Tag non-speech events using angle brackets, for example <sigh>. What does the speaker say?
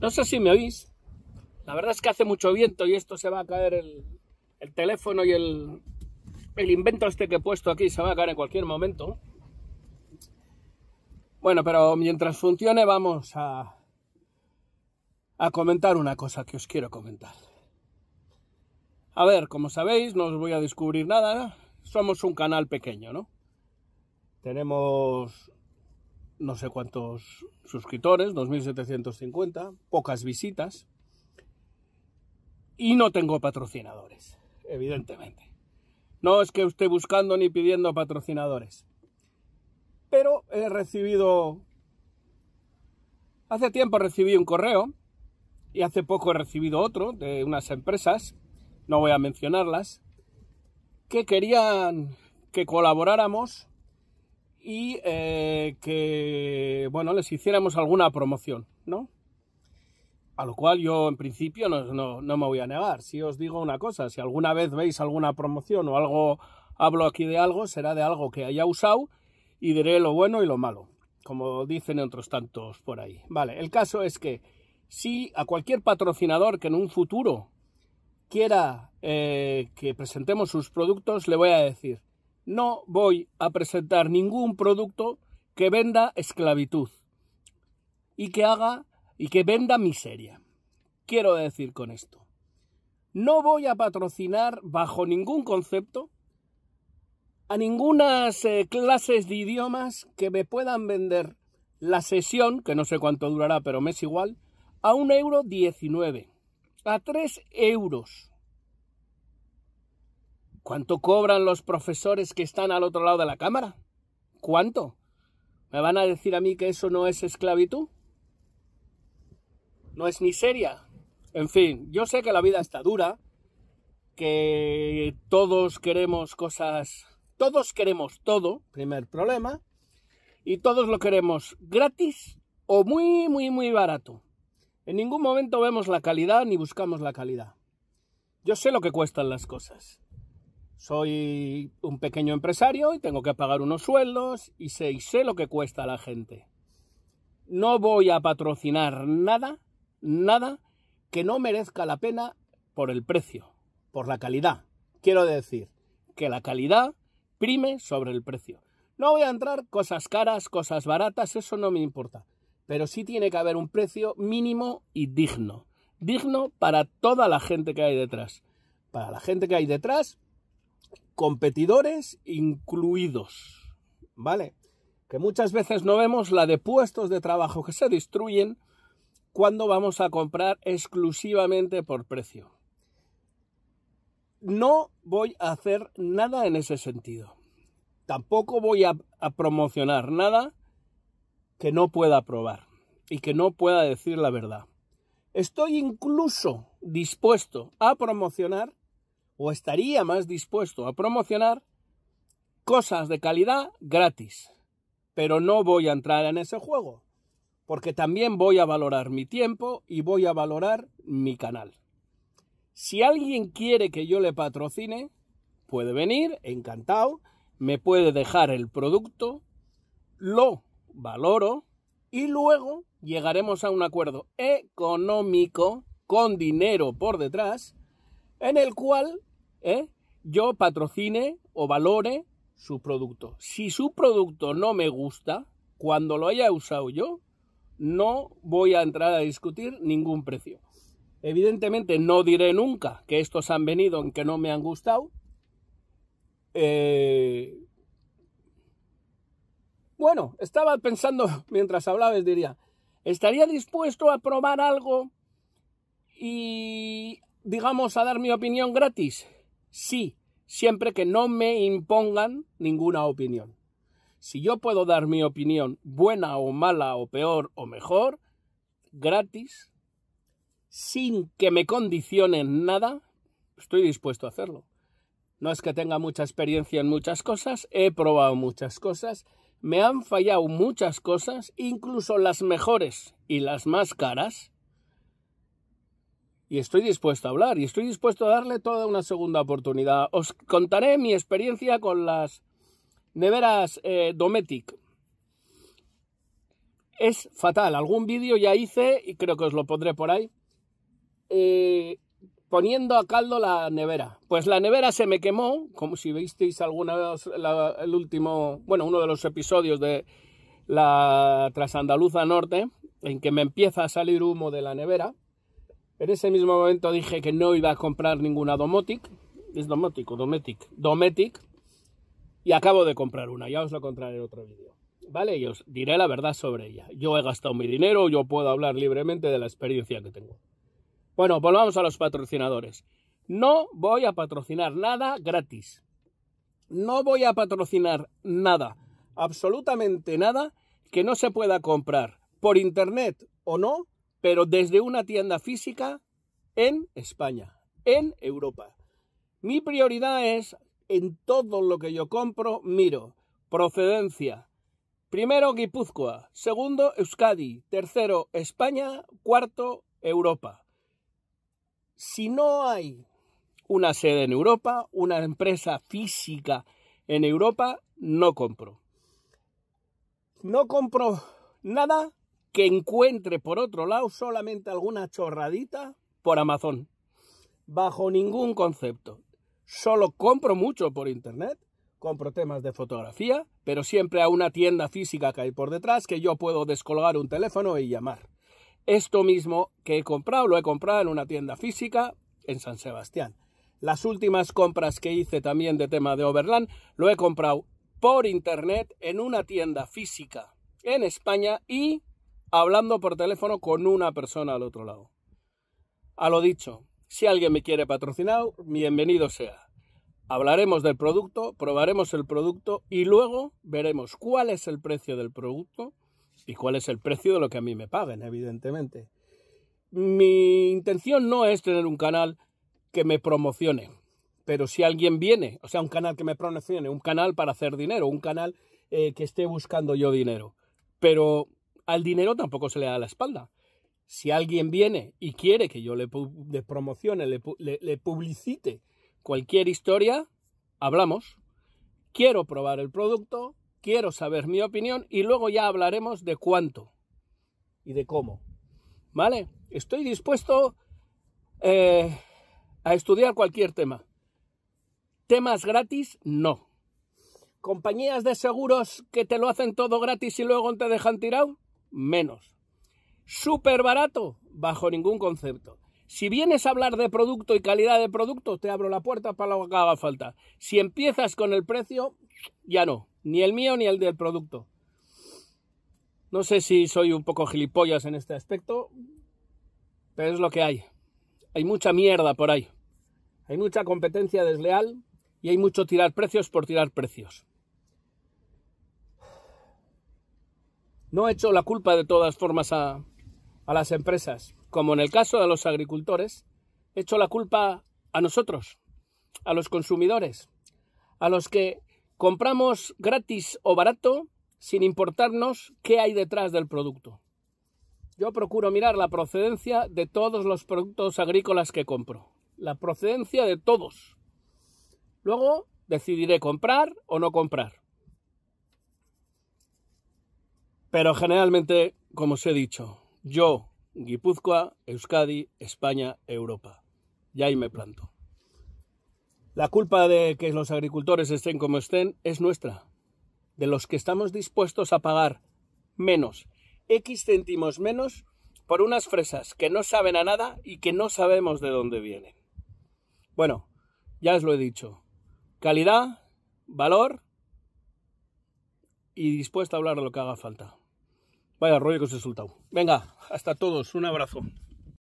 No sé si me oís. La verdad es que hace mucho viento y esto se va a caer el, teléfono y el, el invento este que he puesto aquí se va a caer en cualquier momento. Bueno, pero mientras funcione vamos a, a comentar una cosa que os quiero comentar. A ver, como sabéis, no os voy a descubrir nada. Somos un canal pequeño, ¿no? Tenemos no sé cuántos suscriptores, 2.750, pocas visitas. Y no tengo patrocinadores, evidentemente. No es que esté buscando ni pidiendo patrocinadores. Pero he recibido... Hace tiempo recibí un correo y hace poco he recibido otro de unas empresas, no voy a mencionarlas, que querían que colaboráramos y eh, que, bueno, les hiciéramos alguna promoción, ¿no? A lo cual yo en principio no, no, me voy a negar. Si os digo una cosa, si alguna vez veis alguna promoción o algo, hablo aquí de algo, será de algo que haya usado y diré lo bueno y lo malo, como dicen otros tantos por ahí. Vale, el caso es que si a cualquier patrocinador que en un futuro quiera eh, que presentemos sus productos, le voy a decir, no voy a presentar ningún producto que venda esclavitud y que haga y que venda miseria. Quiero decir con esto, no voy a patrocinar bajo ningún concepto a ningunas clase eh, clases de idiomas que me puedan vender la sesión, que no sé cuánto durará, pero me es igual, a un euro diecinueve, a tres euros. ¿Cuánto cobran los profesores que están al otro lado de la cámara? ¿Cuánto? ¿Me van a decir a mí que eso no es esclavitud? No es miseria. En fin, yo sé que la vida está dura, que todos queremos cosas, todos queremos todo, primer problema, y todos lo queremos gratis o muy, muy, muy barato. En ningún momento vemos la calidad ni buscamos la calidad. Yo sé lo que cuestan las cosas. Soy un pequeño empresario y tengo que pagar unos sueldos y sé, lo que cuesta a la gente. No voy a patrocinar nada, nada que no merezca la pena por el precio, por la calidad. Quiero decir que la calidad prime sobre el precio. No voy a entrar cosas caras, cosas baratas, eso no me importa. Pero sí tiene que haber un precio mínimo y digno. Digno para toda la gente que hay detrás. Para la gente que hay detrás competidores incluidos, ¿vale? Que muchas veces no vemos la de puestos de trabajo que se destruyen cuando vamos a comprar exclusivamente por precio. No voy a hacer nada en ese sentido. Tampoco voy a, promocionar nada que no pueda probar y que no pueda decir la verdad. Estoy incluso dispuesto a promocionar o estaría más dispuesto a promocionar cosas de calidad gratis. Pero no voy a entrar en ese juego, porque también voy a valorar mi tiempo y voy a valorar mi canal. Si alguien quiere que yo le patrocine, puede venir, encantado, me puede dejar el producto, lo valoro y luego llegaremos a un acuerdo económico con dinero por detrás en el cual ¿eh? yo patrocine o valore su producto. Si su producto no me gusta, cuando lo haya usado yo, no voy a entrar a discutir ningún precio. Evidentemente no diré nunca que estos han venido en que no me han gustado. Eh, bueno, estaba pensando <laughs> mientras hablabas, diría, ¿estaría dispuesto a probar algo y, digamos, a dar mi opinión gratis? sí, siempre que no me impongan ninguna opinión. Si yo puedo dar mi opinión, buena o mala o peor o mejor, gratis, sin que me condicionen nada, estoy dispuesto a hacerlo. No es que tenga mucha experiencia en muchas cosas, he probado muchas cosas, me han fallado muchas cosas, incluso las mejores y las más caras, y estoy dispuesto a hablar y estoy dispuesto a darle toda una segunda oportunidad. Os contaré mi experiencia con las neveras eh, Dometic. Es fatal. Algún vídeo ya hice y creo que os lo pondré por ahí. Eh, poniendo a caldo la nevera. Pues la nevera se me quemó, como si visteis alguna vez el último, bueno, uno de los episodios de la Trasandaluza Norte, en que me empieza a salir humo de la nevera. En ese mismo momento dije que no iba a comprar ninguna Domotic. Es Domotic o Dometic. Dometic. Y acabo de comprar una. Ya os la contaré en otro vídeo. ¿Vale? Y os diré la verdad sobre ella. Yo he gastado mi dinero. Yo puedo hablar libremente de la experiencia que tengo. Bueno, volvamos a los patrocinadores. No voy a patrocinar nada gratis. No voy a patrocinar nada. Absolutamente nada que no se pueda comprar por internet o no pero desde una tienda física en España, en Europa. Mi prioridad es, en todo lo que yo compro, miro procedencia. Primero, Guipúzcoa. Segundo, Euskadi. Tercero, España. Cuarto, Europa. Si no hay una sede en Europa, una empresa física en Europa, no compro. No compro nada que encuentre por otro lado solamente alguna chorradita por Amazon. Bajo ningún concepto. Solo compro mucho por internet, compro temas de fotografía, pero siempre a una tienda física que hay por detrás que yo puedo descolgar un teléfono y llamar. Esto mismo que he comprado lo he comprado en una tienda física en San Sebastián. Las últimas compras que hice también de tema de Overland lo he comprado por internet en una tienda física en España y hablando por teléfono con una persona al otro lado. A lo dicho, si alguien me quiere patrocinar, bienvenido sea. Hablaremos del producto, probaremos el producto y luego veremos cuál es el precio del producto y cuál es el precio de lo que a mí me paguen, evidentemente. Mi intención no es tener un canal que me promocione, pero si alguien viene, o sea, un canal que me promocione, un canal para hacer dinero, un canal eh, que esté buscando yo dinero. Pero al dinero tampoco se le da la espalda. Si alguien viene y quiere que yo le, promocione, le, publicite cualquier historia, hablamos. Quiero probar el producto, quiero saber mi opinión y luego ya hablaremos de cuánto y de cómo. ¿Vale? Estoy dispuesto eh, a estudiar cualquier tema. Temas gratis, no. Compañías de seguros que te lo hacen todo gratis y luego te dejan tirado, menos. Súper barato, bajo ningún concepto. Si vienes a hablar de producto y calidad de producto, te abro la puerta para lo que haga falta. Si empiezas con el precio, ya no, ni el mío ni el del producto. No sé si soy un poco gilipollas en este aspecto, pero es lo que hay. Hay mucha mierda por ahí. Hay mucha competencia desleal y hay mucho tirar precios por tirar precios. No hecho la culpa de todas formas a, las empresas. Como en el caso de los agricultores, He hecho la culpa a nosotros, a los consumidores, a los que compramos gratis o barato sin importarnos qué hay detrás del producto. Yo procuro mirar la procedencia de todos los productos agrícolas que compro. La procedencia de todos. Luego decidiré comprar o no comprar. Pero generalmente, como os he dicho, yo, Guipúzcoa, Euskadi, España, Europa. Y ahí me planto. La culpa de que los agricultores estén como estén es nuestra, de los que estamos dispuestos a pagar menos, X céntimos menos, por unas fresas que no saben a nada y que no sabemos de dónde vienen. Bueno, ya os lo he dicho. Calidad, valor y dispuesto a hablar de lo que haga falta. Vaya rollo que os he soltado. Venga, hasta todos. Un abrazo.